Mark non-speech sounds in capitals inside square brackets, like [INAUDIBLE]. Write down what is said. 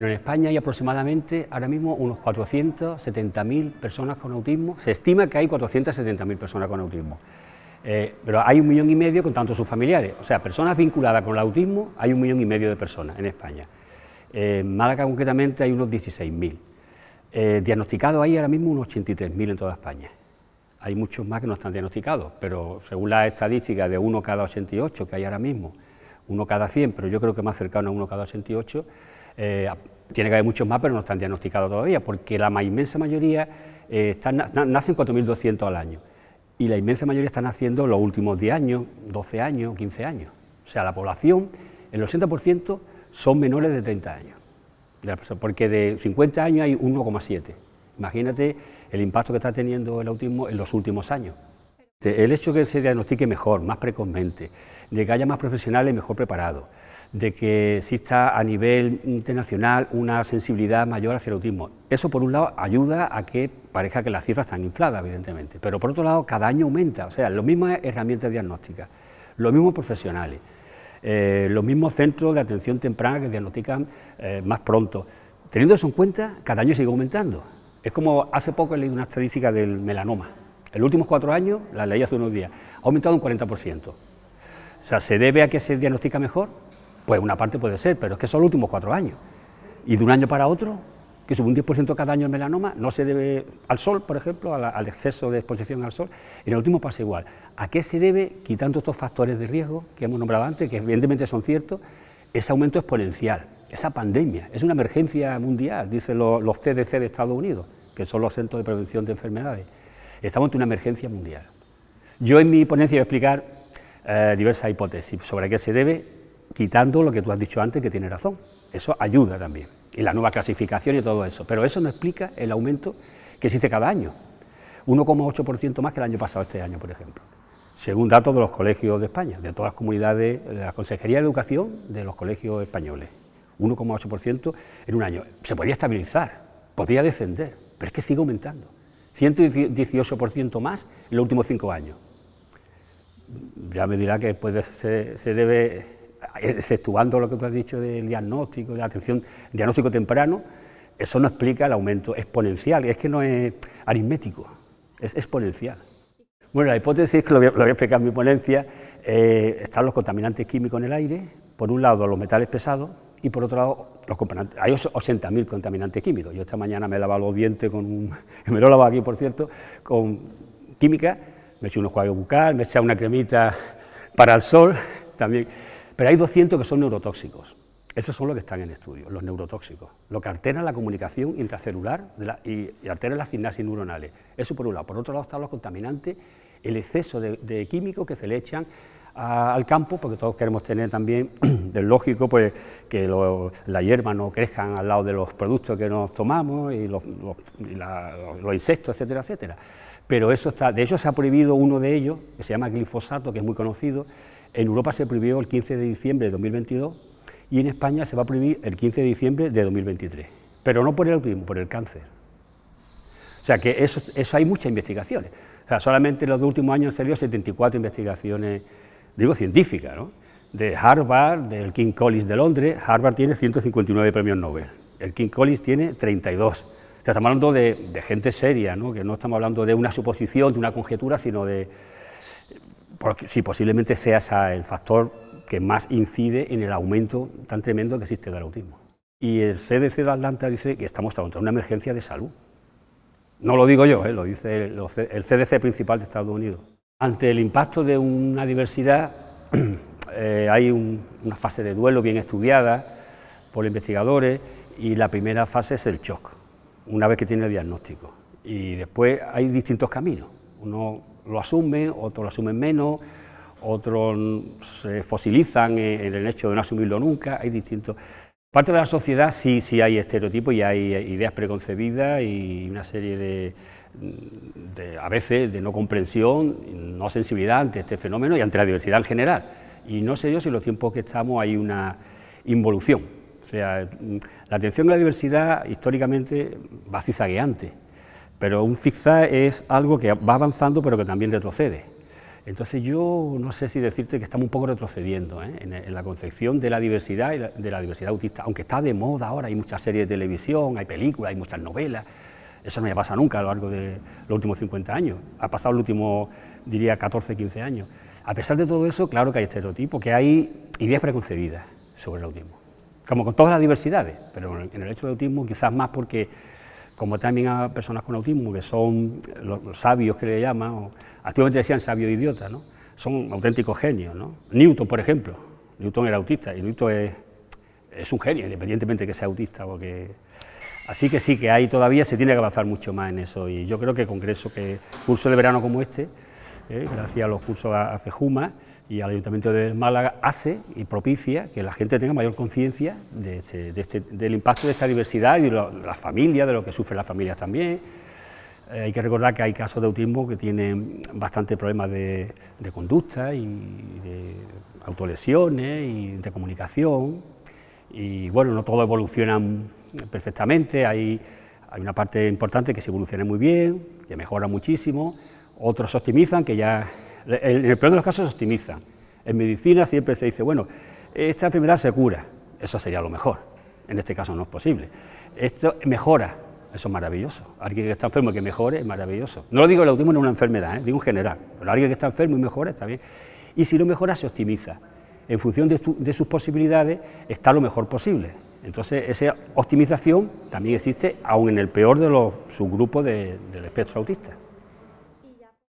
En España hay aproximadamente ahora mismo unos 470.000 personas con autismo. Se estima que hay 470.000 personas con autismo. Eh, pero hay un millón y medio con tanto sus familiares. O sea, personas vinculadas con el autismo, hay un millón y medio de personas en España. Eh, en Málaga concretamente hay unos 16.000. Eh, diagnosticados hay ahora mismo unos 83.000 en toda España. Hay muchos más que no están diagnosticados, pero según las estadísticas de uno cada 88 que hay ahora mismo, uno cada 100, pero yo creo que más cercano a uno cada 88, eh, tiene que haber muchos más, pero no están diagnosticados todavía, porque la inmensa mayoría eh, nacen 4.200 al año y la inmensa mayoría están naciendo los últimos 10 años, 12 años, 15 años. O sea, la población, el 80% son menores de 30 años, porque de 50 años hay 1,7. Imagínate el impacto que está teniendo el autismo en los últimos años. Este, el hecho de que se diagnostique mejor, más precozmente, de que haya más profesionales mejor preparados, de que exista a nivel internacional una sensibilidad mayor hacia el autismo, eso por un lado ayuda a que parezca que las cifras están infladas, evidentemente, pero por otro lado cada año aumenta, o sea, las mismas herramientas diagnósticas, los mismos profesionales, eh, los mismos centros de atención temprana que diagnostican eh, más pronto. Teniendo eso en cuenta, cada año sigue aumentando. Es como hace poco he leído una estadística del melanoma en los últimos cuatro años, la ley hace unos días, ha aumentado un 40%. O sea, ¿se debe a que se diagnostica mejor? Pues una parte puede ser, pero es que son los últimos cuatro años. Y de un año para otro, que sube un 10% cada año el melanoma, no se debe al sol, por ejemplo, al, exceso de exposición al sol. En el último pasa igual. ¿A qué se debe, quitando estos factores de riesgo que hemos nombrado antes, que evidentemente son ciertos, ese aumento exponencial, esa pandemia? Es una emergencia mundial, dicen los, los CDC de Estados Unidos, que son los Centros de Prevención de Enfermedades. Estamos ante una emergencia mundial. Yo en mi ponencia voy a explicar eh, diversas hipótesis sobre qué se debe, quitando lo que tú has dicho antes, que tiene razón. Eso ayuda también, y la nueva clasificación y todo eso. Pero eso no explica el aumento que existe cada año. 1,8% más que el año pasado, este año, por ejemplo según datos de los colegios de España, de todas las comunidades, de la Consejería de Educación de los colegios españoles. 1,8% en un año. Se podría estabilizar, podría descender, pero es que sigue aumentando. 118% más en los últimos cinco años. Ya me dirá que se, debe, exceptuando lo que tú has dicho del diagnóstico, de la atención, diagnóstico temprano, eso no explica el aumento exponencial, es que no es aritmético, es exponencial. Bueno, la hipótesis, que lo voy a, explicar en mi ponencia, eh, están los contaminantes químicos en el aire, por un lado los metales pesados, y por otro lado, los hay 80.000 contaminantes químicos. Yo esta mañana me he lavado los dientes con [LAUGHS] me lo he aquí, por cierto, con química, me he hecho un enjuague bucal, me he echado una cremita para el sol [LAUGHS] también. Pero hay 200 que son neurotóxicos. Esos son los que están en estudio, los neurotóxicos, lo que altera la comunicación intracelular y, alteran altera las sinapsis neuronales. Eso por un lado. Por otro lado están los contaminantes, el exceso de, de químicos que se le echan al campo, porque todos queremos tener también, [CLEARS THROAT] del lógico, pues que la hierba no crezcan al lado de los productos que nos tomamos y los, insectos, etcétera, etcétera. Pero eso está, de hecho se ha prohibido uno de ellos, que se llama glifosato, que es muy conocido, en Europa se prohibió el 15 de diciembre de 2022 y en España se va a prohibir el 15 de diciembre de 2023, pero no por el autismo, por el cáncer. O sea que eso, hay muchas investigaciones. O sea, solamente en los últimos años han salido 74 investigaciones digo científica, ¿no? de Harvard, del King College de Londres. Harvard tiene 159 premios Nobel, el King College tiene 32. O sea, estamos hablando de, gente seria, ¿no? que no estamos hablando de una suposición, de una conjetura, sino de... si posiblemente sea el factor que más incide en el aumento tan tremendo que existe del autismo. Y el CDC de Atlanta dice que estamos ante una emergencia de salud. No lo digo yo, ¿eh? lo dice el CDC principal de Estados Unidos. Ante el impacto de una diversidad [CLEARS THROAT] eh, hay una fase de duelo bien estudiada por investigadores y la primera fase es el shock, una vez que tiene el diagnóstico. Y después hay distintos caminos. Uno lo asume, otro lo asumen menos, otros se fosilizan en el hecho de no asumirlo nunca, hay distintos parte de la sociedad sí, sí hay estereotipos y hay ideas preconcebidas y una serie de, a veces, de no comprensión, no sensibilidad ante este fenómeno y ante la diversidad en general. Y no sé yo si en los tiempos que estamos hay una involución. O sea, la atención a la diversidad históricamente va zigzagueante, pero un zigzag es algo que va avanzando pero que también retrocede. Entonces yo no sé si decirte que estamos un poco retrocediendo ¿eh? en, la concepción de la diversidad y de la diversidad autista, aunque está de moda ahora, hay muchas series de televisión, hay películas, hay muchas novelas, eso no me pasa nunca a lo largo de los últimos 50 años, ha pasado los últimos, diría, 14, 15 años. A pesar de todo eso, claro que hay estereotipos, que hay ideas preconcebidas sobre el autismo, como con todas las diversidades, pero en el hecho del autismo quizás más porque como también a personas con autismo, que son los, sabios que le llaman, ...activamente decían sabio idiota, ¿no? son auténticos genios. ¿no? Newton, por ejemplo, Newton era autista y Newton es, es un genio, independientemente que sea autista. que Así que sí, que hay todavía se tiene que avanzar mucho más en eso y yo creo que congreso, que curso de verano como este, eh, gracias a los cursos a, FEJUMA y al Ayuntamiento de Málaga, hace y propicia que la gente tenga mayor conciencia este, este, del impacto de esta diversidad y de las familias, de lo que sufren las familias también. Eh, hay que recordar que hay casos de autismo que tienen bastantes problemas de, de conducta y de autolesiones y de comunicación. Y bueno, no todo evoluciona perfectamente, hay, hay una parte importante que se evoluciona muy bien, que mejora muchísimo, otros optimizan, que ya... En el peor de los casos se optimizan. En medicina siempre se dice, bueno, esta enfermedad se cura, eso sería lo mejor. En este caso no es posible. Esto mejora, eso es maravilloso. Alguien que está enfermo y que mejore es maravilloso. No lo digo el autismo no es una enfermedad, ¿eh? digo en general. Pero alguien que está enfermo y mejora está bien. Y si no mejora, se optimiza. En función de, sus posibilidades, está lo mejor posible. Entonces, esa optimización también existe aun en el peor de los subgrupos del espectro autista.